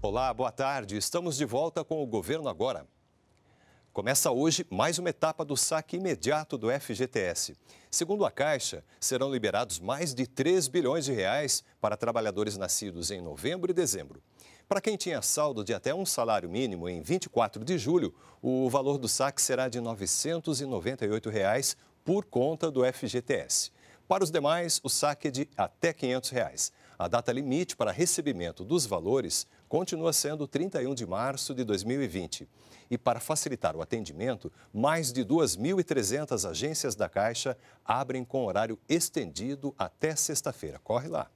Olá, boa tarde. Estamos de volta com o Governo Agora. Começa hoje mais uma etapa do saque imediato do FGTS. Segundo a Caixa, serão liberados mais de 3 bilhões de reais para trabalhadores nascidos em novembro e dezembro. Para quem tinha saldo de até um salário mínimo em 24 de julho, o valor do saque será de R$ 998 reais por conta do FGTS. Para os demais, o saque é de até R$ 500. Reais. A data limite para recebimento dos valores continua sendo 31 de março de 2020. E para facilitar o atendimento, mais de 2.300 agências da Caixa abrem com horário estendido até sexta-feira. Corre lá!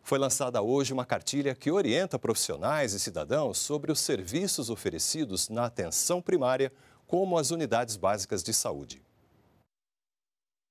Foi lançada hoje uma cartilha que orienta profissionais e cidadãos sobre os serviços oferecidos na atenção primária, como as unidades básicas de saúde.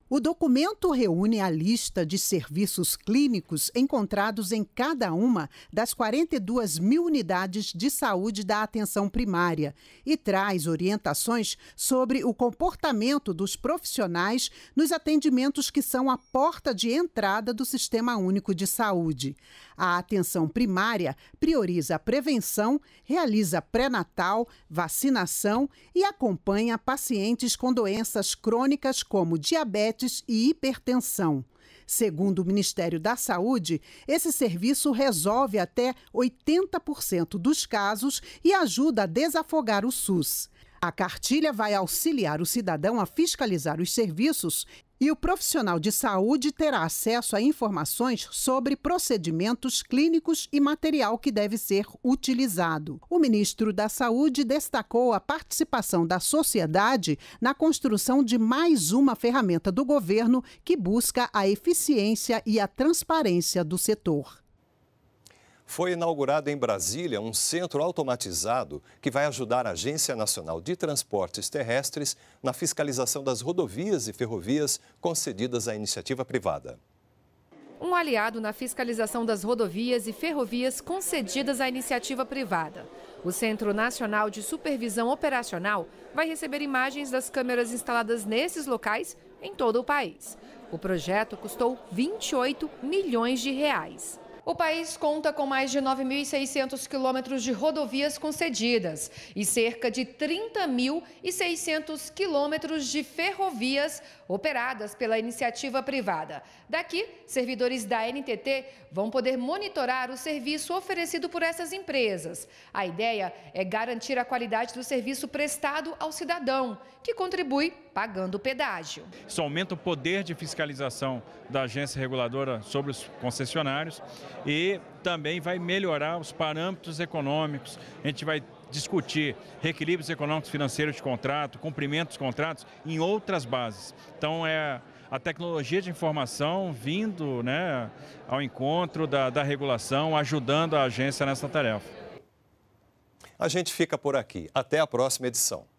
O documento reúne a lista de serviços clínicos encontrados em cada uma das 42 mil unidades de saúde da atenção primária e traz orientações sobre o comportamento dos profissionais nos atendimentos que são a porta de entrada do Sistema Único de Saúde. A atenção primária prioriza a prevenção, realiza pré-natal, vacinação e acompanha pacientes com doenças crônicas como diabetes diabetes e hipertensão. Segundo o Ministério da Saúde, esse serviço resolve até 80% dos casos e ajuda a desafogar o SUS. A cartilha vai auxiliar o cidadão a fiscalizar os serviços e o profissional de saúde terá acesso a informações sobre procedimentos clínicos e material que deve ser utilizado. O ministro da Saúde destacou a participação da sociedade na construção de mais uma ferramenta do governo que busca a eficiência e a transparência do setor foi inaugurado em Brasília um centro automatizado que vai ajudar a Agência Nacional de Transportes Terrestres na fiscalização das rodovias e ferrovias concedidas à iniciativa privada. Um aliado na fiscalização das rodovias e ferrovias concedidas à iniciativa privada. O Centro Nacional de Supervisão Operacional vai receber imagens das câmeras instaladas nesses locais em todo o país. O projeto custou 28 milhões de reais. O país conta com mais de 9.600 quilômetros de rodovias concedidas e cerca de 30.600 quilômetros de ferrovias operadas pela iniciativa privada. Daqui, servidores da NTT vão poder monitorar o serviço oferecido por essas empresas. A ideia é garantir a qualidade do serviço prestado ao cidadão, que contribui pagando o pedágio. Isso aumenta o poder de fiscalização da agência reguladora sobre os concessionários e também vai melhorar os parâmetros econômicos. A gente vai discutir reequilíbrios econômicos financeiros de contrato, cumprimento dos contratos em outras bases. Então é a tecnologia de informação vindo né, ao encontro da, da regulação, ajudando a agência nessa tarefa. A gente fica por aqui. Até a próxima edição.